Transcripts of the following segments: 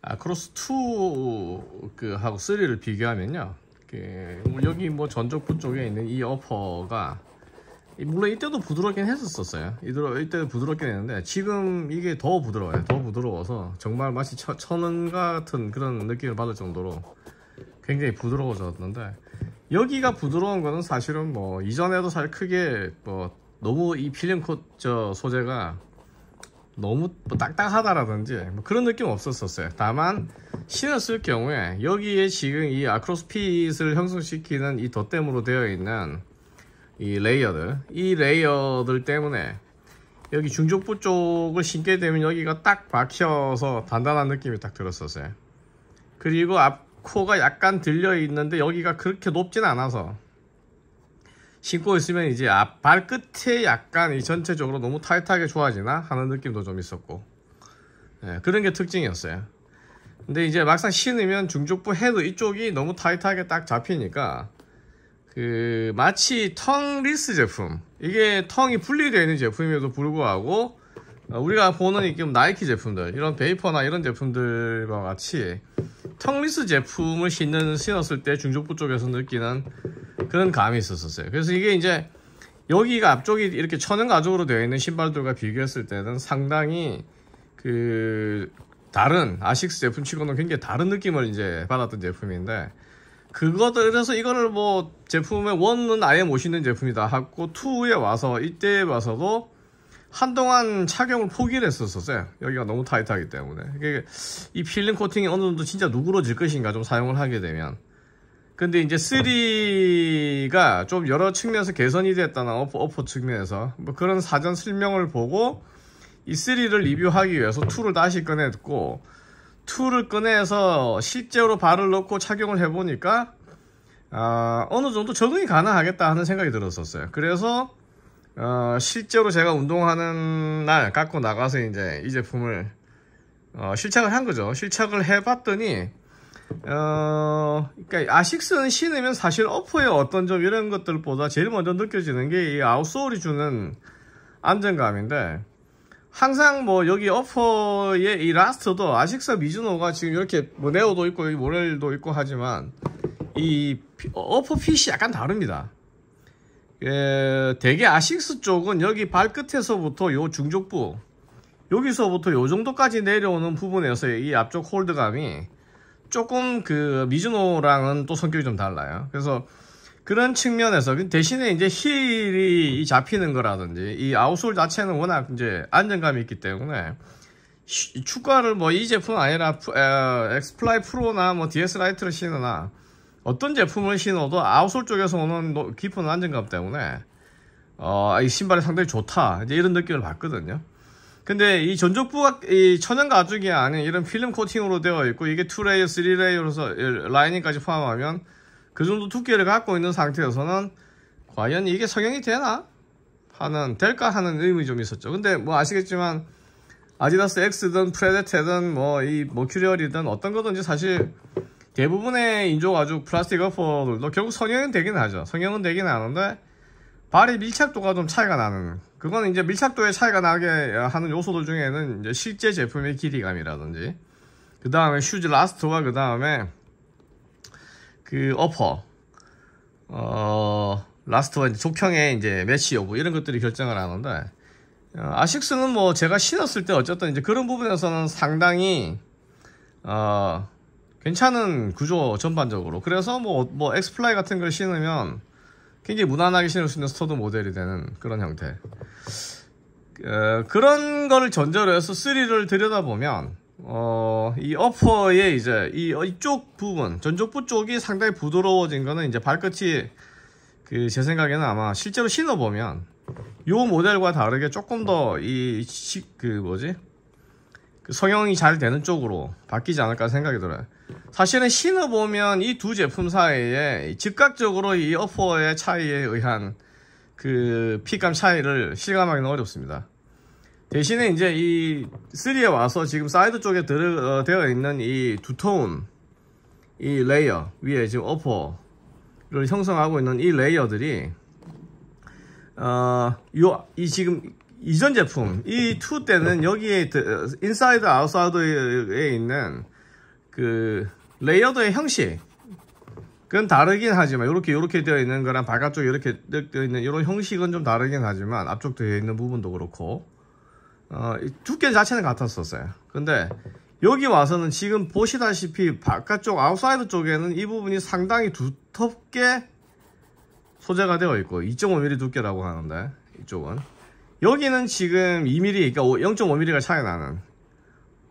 아, 크로스 2그 하고 3를 비교하면요. 그 여기 뭐 전족부 쪽에 있는 이 어퍼가 물론 이때도 부드럽긴 했었어요. 이때도, 이때도 부드럽긴 했는데 지금 이게 더 부드러워요. 더 부드러워서 정말 마치 처, 천은 같은 그런 느낌을 받을 정도로 굉장히 부드러워졌는데 여기가 부드러운 거는 사실은 뭐 이전에도 사실 크게 뭐 너무 이 필름 코저 소재가 너무 뭐 딱딱하다라든지 뭐 그런 느낌 없었었어요 다만 신을 었 경우에 여기에 지금 이 아크로스핏을 형성시키는 이 덧댐으로 되어 있는 이 레이어들 이 레이어들 때문에 여기 중족부 쪽을 신게 되면 여기가 딱 박혀서 단단한 느낌이 딱 들었었어요 그리고 앞코가 약간 들려 있는데 여기가 그렇게 높진 않아서 신고 있으면 이제 앞 아, 발끝에 약간 이 전체적으로 너무 타이트하게 좋아지나 하는 느낌도 좀 있었고 네, 그런 게 특징이었어요 근데 이제 막상 신으면 중족부 헤드 이쪽이 너무 타이트하게 딱 잡히니까 그 마치 텅 리스 제품 이게 텅이 분리되어 있는 제품임에도 불구하고 어, 우리가 보는 지금 나이키 제품들 이런 베이퍼나 이런 제품들과 같이 텅리스 제품을 신는 신었을 때 중족부 쪽에서 느끼는 그런 감이 있었어요 었 그래서 이게 이제 여기가 앞쪽이 이렇게 천연 가죽으로 되어 있는 신발들과 비교했을 때는 상당히 그 다른 아식스 제품 치고는 굉장히 다른 느낌을 이제 받았던 제품인데 그것들 그래서 이거를 뭐 제품의 원은 아예 못 신는 제품이다 하고 투에 와서 이때에 와서도 한동안 착용을 포기를 했었어요 었 여기가 너무 타이트하기 때문에 이 필름 코팅이 어느 정도 진짜 누그러질 것인가 좀 사용을 하게 되면 근데 이제 3가 좀 여러 측면에서 개선이 됐다나 어퍼, 어퍼 측면에서 뭐 그런 사전 설명을 보고 이 3를 리뷰하기 위해서 2를 다시 꺼냈고 2를 꺼내서 실제로 발을 넣고 착용을 해보니까 아, 어느 정도 적응이 가능하겠다 하는 생각이 들었었어요. 그래서 어, 실제로 제가 운동하는 날 갖고 나가서 이제 이 제품을 어, 실착을 한 거죠. 실착을 해봤더니 어, 그러니까 아식스는 신으면 사실 어퍼의 어떤 점 이런 것들보다 제일 먼저 느껴지는 게 이 아웃솔이 주는 안정감인데 항상 뭐 여기 어퍼의 이 라스트도 아식스 미즈노가 지금 이렇게 뭐 네오도 있고 여기 모렐도 있고 하지만 이 어퍼 핏이 약간 다릅니다. 예, 대개 아식스 쪽은 여기 발끝에서부터 요 중족부 여기서부터 요 정도까지 내려오는 부분에서 이 앞쪽 홀드감이 조금 그 미즈노랑은 또 성격이 좀 달라요. 그래서 그런 측면에서 그 대신에 이제 힐이 잡히는 거라든지 이 아웃솔 자체는 워낙 이제 안정감이 있기 때문에 축구화를 뭐 이 제품 아니라 엑스플라이 프로나 뭐 DS 라이트를 신으나 어떤 제품을 신어도 아웃솔 쪽에서 오는 깊은 안정감 때문에 어, 이 신발이 상당히 좋다 이제 이런 느낌을 받거든요. 근데 이 전족부가 이 천연 가죽이 아닌 이런 필름 코팅으로 되어 있고 이게 2레이어, 3레이어로서 라이닝까지 포함하면 그 정도 두께를 갖고 있는 상태여서는 과연 이게 성형이 되나? 하는 될까 하는 의문이 좀 있었죠. 근데 뭐 아시겠지만 아디다스 X든 프레데테든 뭐 이 머큐리얼이든 어떤 거든지 사실 대부분의 인조 가죽 플라스틱 어퍼들도 결국 성형은 되긴 하죠. 성형은 되긴 하는데 발의 밀착도가 좀 차이가 나는 그거는 이제 밀착도의 차이가 나게 하는 요소들 중에는 이제 실제 제품의 길이감이라든지 그 다음에 슈즈 라스트와 그 다음에 그 어퍼 어 라스트와 이제 족형의 이제 매치 여부 이런 것들이 결정을 하는데 어, 아식스는 뭐 제가 신었을 때 어쨌든 이제 그런 부분에서는 상당히 어 괜찮은 구조 전반적으로 그래서 뭐뭐 뭐 엑스플라이 같은 걸 신으면 굉장히 무난하게 신을 수 있는 스토드 모델이 되는 그런 형태 어, 그런 거를 전제로 해서 3를 들여다보면 어, 이 어퍼의 이제 이 이쪽 부분 전족부 쪽이 상당히 부드러워진 거는 이제 발끝이 그 제 생각에는 아마 실제로 신어보면 이 모델과 다르게 조금 더 이 그 뭐지 그 성형이 잘 되는 쪽으로 바뀌지 않을까 생각이 들어요 사실은 신어보면 이 두 제품 사이에 즉각적으로 이 어퍼의 차이에 의한 그 핏감 차이를 실감하기는 어렵습니다 대신에 이제 이 3에 와서 지금 사이드 쪽에 들 어, 되어 있는 이 두터운 이 레이어 위에 지금 어퍼를 형성하고 있는 이 레이어들이 어, 요, 이 지금 이전 제품 이 2 때는 여기에 인사이드 아웃사이드에 있는 그 레이어드의 형식 그건 다르긴 하지만 이렇게 이렇게 되어 있는 거랑 바깥쪽 이렇게 되어 있는 이런 형식은 좀 다르긴 하지만 앞쪽 되어 있는 부분도 그렇고 어, 두께 자체는 같았었어요 근데 여기 와서는 지금 보시다시피 바깥쪽 아웃사이드 쪽에는 이 부분이 상당히 두텁게 소재가 되어 있고 2.5mm 두께라고 하는데 이쪽은 여기는 지금 2mm 그러니까 0.5mm가 차이 나는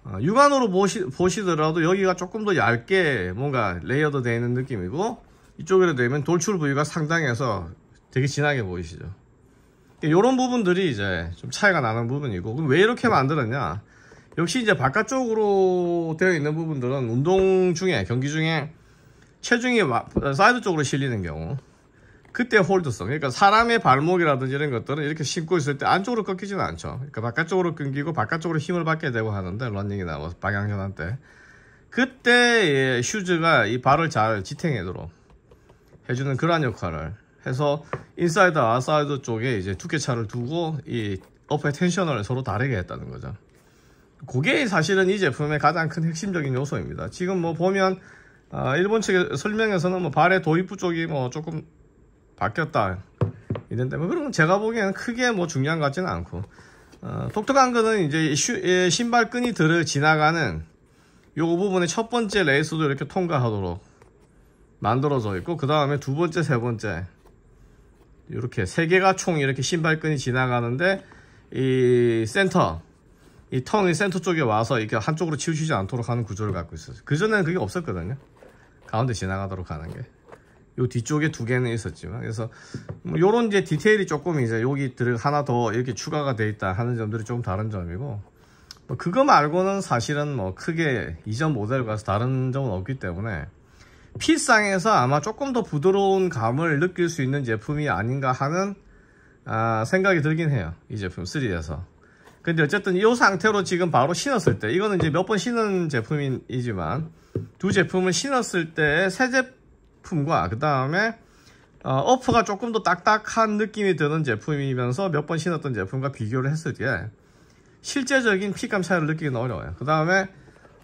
아, 육안으로 보시, 보시더라도 여기가 조금 더 얇게 뭔가 레이어드 되어 있는 느낌이고 이쪽으로 되면 돌출 부위가 상당해서 되게 진하게 보이시죠 이런 그러니까 부분들이 이제 좀 차이가 나는 부분이고 그럼 왜 이렇게 만들었냐 역시 이제 바깥쪽으로 되어 있는 부분들은 운동 중에 경기 중에 체중이 사이드 쪽으로 실리는 경우 그때 홀드성 그러니까 사람의 발목이라든지 이런 것들은 이렇게 심고 있을 때 안쪽으로 꺾이지는 않죠 그러니까 바깥쪽으로 끊기고 바깥쪽으로 힘을 받게 되고 하는데 런닝이나 뭐 방향전환 때 그때 예, 슈즈가 이 발을 잘 지탱하도록 해주는 그러한 역할을 해서 인사이드 아웃사이드 쪽에 이제 두께차를 두고 이 어퍼의 텐션을 서로 다르게 했다는 거죠 그게 사실은 이 제품의 가장 큰 핵심적인 요소입니다 지금 뭐 보면 아, 일본 측의 설명에서는 뭐 발의 도입부 쪽이 뭐 조금 바뀌었다 이런데 뭐 그런 제가 보기에는 크게 뭐 중요한 것 같지는 않고 어, 독특한 거는 이제 슈, 예, 신발끈이 들을 지나가는 요 부분에 첫 번째 레이스도 이렇게 통과하도록 만들어져 있고 그 다음에 두 번째 세 번째 이렇게 세 개가 총 이렇게 신발끈이 지나가는데 이 센터 이 텅이 센터 쪽에 와서 이렇게 한쪽으로 치우치지 않도록 하는 구조를 갖고 있어요. 그전에는 그게 없었거든요. 가운데 지나가도록 하는 게. 요 뒤쪽에 두 개는 있었지만 그래서 뭐 요런 이제 디테일이 조금 이제 여기 들 하나 더 이렇게 추가가 돼 있다 하는 점들이 조금 다른 점이고 뭐 그거 말고는 사실은 뭐 크게 이전 모델과서 다른 점은 없기 때문에 핏상에서 아마 조금 더 부드러운 감을 느낄 수 있는 제품이 아닌가 하는 아, 생각이 들긴 해요 이 제품 3에서 근데 어쨌든 이 상태로 지금 바로 신었을 때 이거는 이제 몇 번 신은 제품이지만 두 제품을 신었을 때새 제품 제품과 그 다음에 어, 어프가 조금 더 딱딱한 느낌이 드는 제품이면서 몇 번 신었던 제품과 비교를 했을 때 실제적인 핏감 차이를 느끼긴 어려워요 그 다음에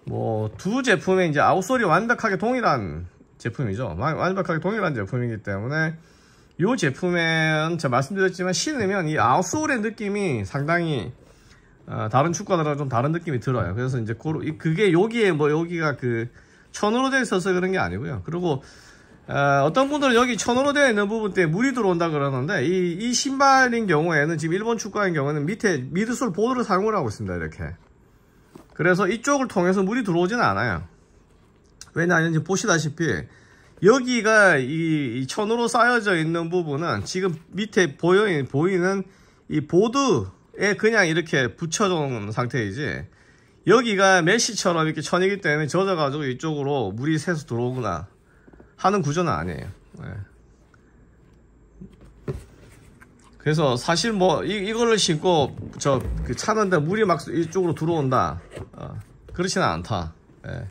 뭐 두 제품의 이제 아웃솔이 완벽하게 동일한 제품이죠 완벽하게 동일한 제품이기 때문에 이 제품은 제가 말씀드렸지만 신으면 이 아웃솔의 느낌이 상당히 어, 다른 축구화들하고 좀 다른 느낌이 들어요 그래서 이제 그게 여기에 뭐 여기가 그 천으로 되어 있어서 그런 게 아니고요 그리고 아, 어, 떤 분들은 여기 천으로 되어 있는 부분 때 물이 들어온다 그러는데 이, 이 신발인 경우에는 지금 일본 축구인 경우에는 밑에 미드솔 보드를 사용을 하고 있습니다 이렇게 그래서 이쪽을 통해서 물이 들어오지는 않아요 왜냐하면 지금 보시다시피 여기가 이, 이 천으로 쌓여져 있는 부분은 지금 밑에 보여, 보이는 이 보드에 그냥 이렇게 붙여놓은 상태이지 여기가 메시처럼 이렇게 천이기 때문에 젖어가지고 이쪽으로 물이 새서 들어오거나 하는 구조는 아니에요. 네. 그래서 사실 뭐 이, 이거를 신고 저그 차는데 물이 막 이쪽으로 들어온다. 어, 그렇지는 않다. 네.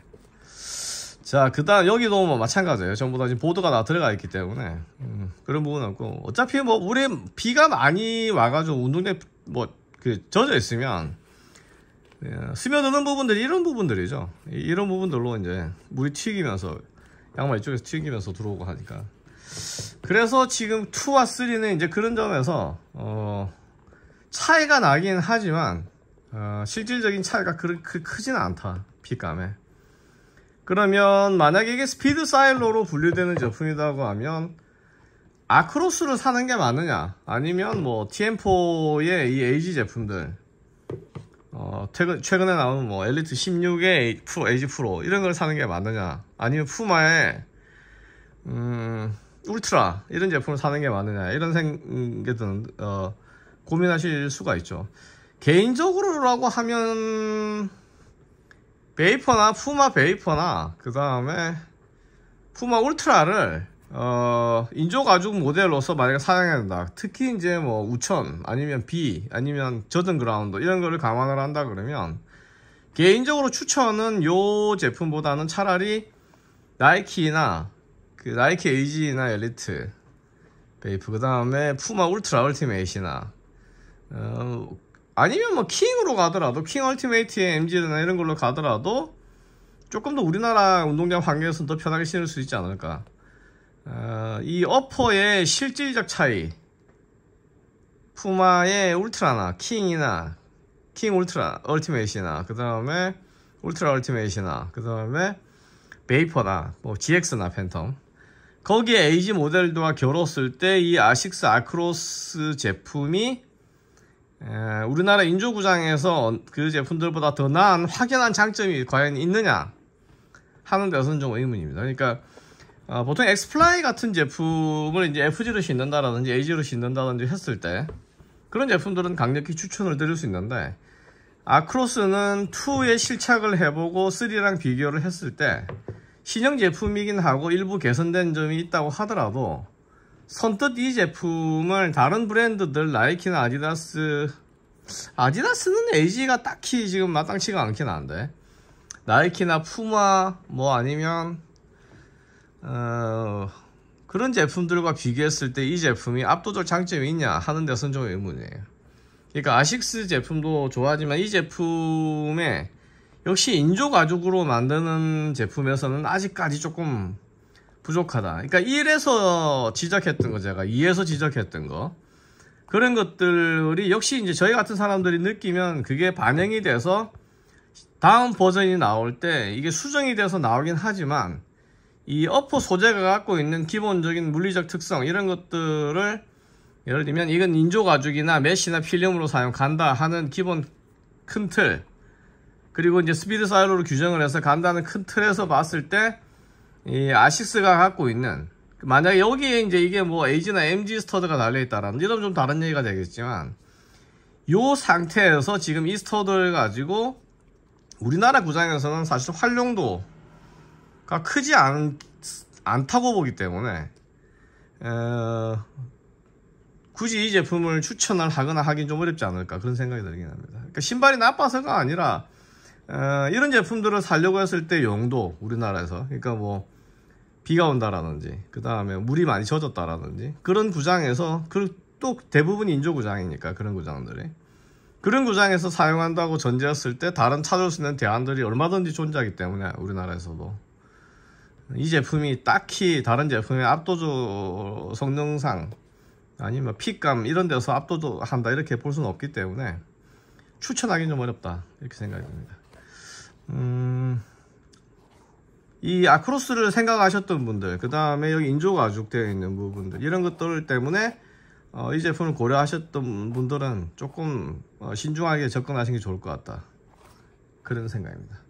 자, 그 다음, 여기도 뭐 마찬가지예요. 전부 다 지금 보드가 다 들어가 있기 때문에. 음, 그런 부분은 없고. 어차피 뭐, 우리 비가 많이 와가지고 운동대 뭐, 그, 젖어 있으면, 예, 스며드는 부분들이 이런 부분들이죠. 이런 부분들로 이제 물이 튀기면서 양말 이쪽에서 튀기면서 들어오고 하니까 그래서 지금 2와 3는 이제 그런 점에서 어 차이가 나긴 하지만 어 실질적인 차이가 그렇게 크진 않다 핏감에 그러면 만약에 이게 스피드 사일로로 분류되는 제품이라고 하면 아크로스를 사는 게 맞느냐 아니면 뭐 TM4의 이 AG 제품들 어, 최근, 최근에 나온 뭐 엘리트 16의 프로, 에이지 프로 이런 걸 사는 게 맞느냐 아니면 푸마의 음, 울트라 이런 제품을 사는 게 맞느냐 이런 생각이 드는 어, 고민하실 수가 있죠 개인적으로라고 하면 베이퍼나 푸마 베이퍼나 그 다음에 푸마 울트라를 어, 인조가죽 모델로서 만약에 사용해야 된다 특히 이제 뭐 우천 아니면 비 아니면 저은 그라운드 이런 거를 감안을 한다 그러면 개인적으로 추천은 요 제품보다는 차라리 나이키나 그 나이키 에이지나 엘리트 베이프 그 다음에 푸마 울트라 얼티메이시나 어, 아니면 뭐 킹으로 가더라도 킹 얼티메이트의 MG나 이런 걸로 가더라도 조금 더 우리나라 운동장 환경에서는 더 편하게 신을 수 있지 않을까 아, 이 어퍼의 실질적 차이 푸마의 울트라나 킹이나 킹 울트라 얼티메이시나 그 다음에 울트라 얼티메이시나 그 다음에 베이퍼나 뭐 GX나 팬텀 거기에 에이지 모델과 겨뤘을 때 이 아식스 아크로스 제품이 에, 우리나라 인조구장에서 그 제품들보다 더 나은 확연한 장점이 과연 있느냐 하는 데서는 좀 의문입니다. 그러니까 아, 보통 엑스플라이 같은 제품을 이제 FG로 신는다라든지 AG로 신는다든지 했을 때 그런 제품들은 강력히 추천을 드릴 수 있는데 아크로스는 2에 실착을 해보고 3랑 비교를 했을 때 신형 제품이긴 하고 일부 개선된 점이 있다고 하더라도 선뜻 이 제품을 다른 브랜드들 나이키나 아디다스 아디다스는 AG가 딱히 지금 마땅치가 않긴 한데 나이키나 푸마 뭐 아니면 어, 그런 제품들과 비교했을 때 이 제품이 압도적 장점이 있냐 하는 데선 좀 의문이에요 그러니까 아식스 제품도 좋아하지만 이 제품에 역시 인조 가죽으로 만드는 제품에서는 아직까지 조금 부족하다 그러니까 1에서 지적했던 거 제가 2에서 지적했던 거 그런 것들이 역시 이제 저희 같은 사람들이 느끼면 그게 반영이 돼서 다음 버전이 나올 때 이게 수정이 돼서 나오긴 하지만 이 어퍼 소재가 갖고 있는 기본적인 물리적 특성 이런 것들을 예를 들면 이건 인조 가죽이나 메시나 필름으로 사용간다 하는 기본 큰 틀 그리고 이제 스피드 사이로로 규정을 해서 간다는 큰 틀에서 봤을 때 이 아식스가 갖고 있는 만약에 여기에 이제 이게 뭐 에이지나 MG 스터드가 달려있다라는 이런 좀 다른 얘기가 되겠지만 이 상태에서 지금 이 스터드를 가지고 우리나라 구장에서는 사실 활용도 그 크지 않, 않다고 보기 때문에 어, 굳이 이 제품을 추천을 하거나 하긴 좀 어렵지 않을까 그런 생각이 들긴 합니다 그러니까 신발이 나빠서가 아니라 어, 이런 제품들을 사려고 했을 때 용도 우리나라에서 그러니까 뭐 비가 온다라든지 그 다음에 물이 많이 젖었다라든지 그런 구장에서 그 또 대부분 인조 구장이니까 그런 구장들이 그런 구장에서 사용한다고 전제했을 때 다른 찾을 수 있는 대안들이 얼마든지 존재하기 때문에 우리나라에서도 이 제품이 딱히 다른 제품의 압도적 성능상 아니면 뭐 핏감 이런 데서 압도한다 이렇게 볼 수는 없기 때문에 추천하기는 좀 어렵다 이렇게 생각이 듭니다 음, 이 아크로스를 생각하셨던 분들 그 다음에 여기 인조가죽 되어 있는 부분들 이런 것들 때문에 어, 이 제품을 고려하셨던 분들은 조금 어, 신중하게 접근하시는 게 좋을 것 같다 그런 생각입니다